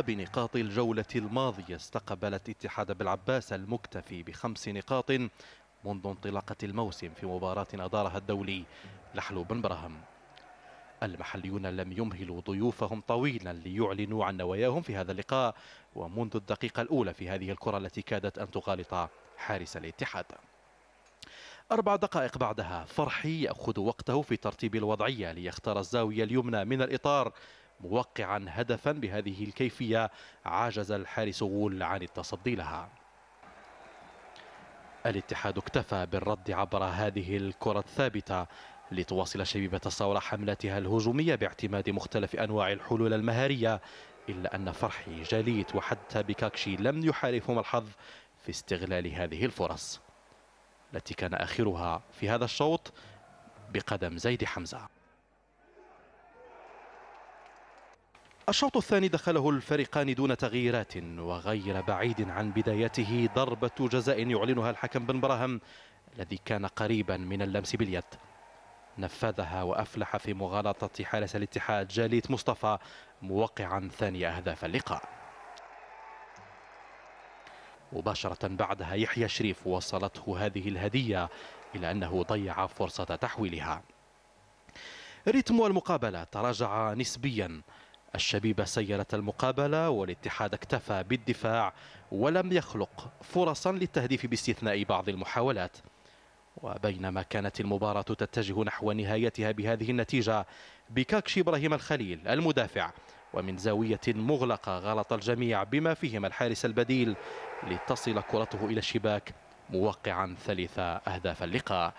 بنقاط الجولة الماضية استقبلت اتحاد بالعباس المكتفي بخمس نقاط منذ انطلاقة الموسم في مباراة أدارها الدولي لحلو بن برهم المحليون لم يمهلوا ضيوفهم طويلا ليعلنوا عن نواياهم في هذا اللقاء ومنذ الدقيقة الأولى في هذه الكرة التي كادت أن تغالط حارس الاتحاد أربع دقائق بعدها فرحي يأخذ وقته في ترتيب الوضعية ليختار الزاوية اليمنى من الإطار موقعا هدفا بهذه الكيفية عجز الحارس غول عن التصدي لها الاتحاد اكتفى بالرد عبر هذه الكرة الثابتة لتواصل شبيبة الثورة حملاتها الهجومية باعتماد مختلف أنواع الحلول المهارية إلا أن فرحي جليت وحتى بكاكشي لم يحالفهم الحظ في استغلال هذه الفرص التي كان آخرها في هذا الشوط بقدم زيد حمزة الشوط الثاني دخله الفريقان دون تغييرات وغير بعيد عن بدايته ضربة جزاء يعلنها الحكم بن برهم الذي كان قريبا من اللمس باليد نفذها وأفلح في مغالطة حارس الاتحاد جاليت مصطفى موقعا ثاني أهداف اللقاء مباشرة بعدها يحيى شريف وصلته هذه الهدية إلى أنه ضيع فرصة تحويلها ريتم المقابلة تراجع نسبياً الشبيبة سيرت المقابلة والاتحاد اكتفى بالدفاع ولم يخلق فرصا للتهديف باستثناء بعض المحاولات وبينما كانت المباراة تتجه نحو نهايتها بهذه النتيجة بكاكشي إبراهيم الخليل المدافع ومن زاوية مغلقة غلط الجميع بما فيهم الحارس البديل لتصل كرته إلى الشباك موقعا ثالث أهداف اللقاء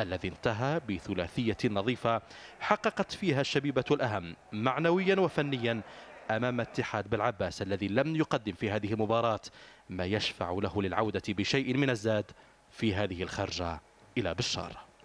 الذي انتهى بثلاثية نظيفة حققت فيها الشبيبة الأهم معنويا وفنيا أمام اتحاد بالعباس الذي لم يقدم في هذه المباراة ما يشفع له للعودة بشيء من الزاد في هذه الخرجة إلى بشار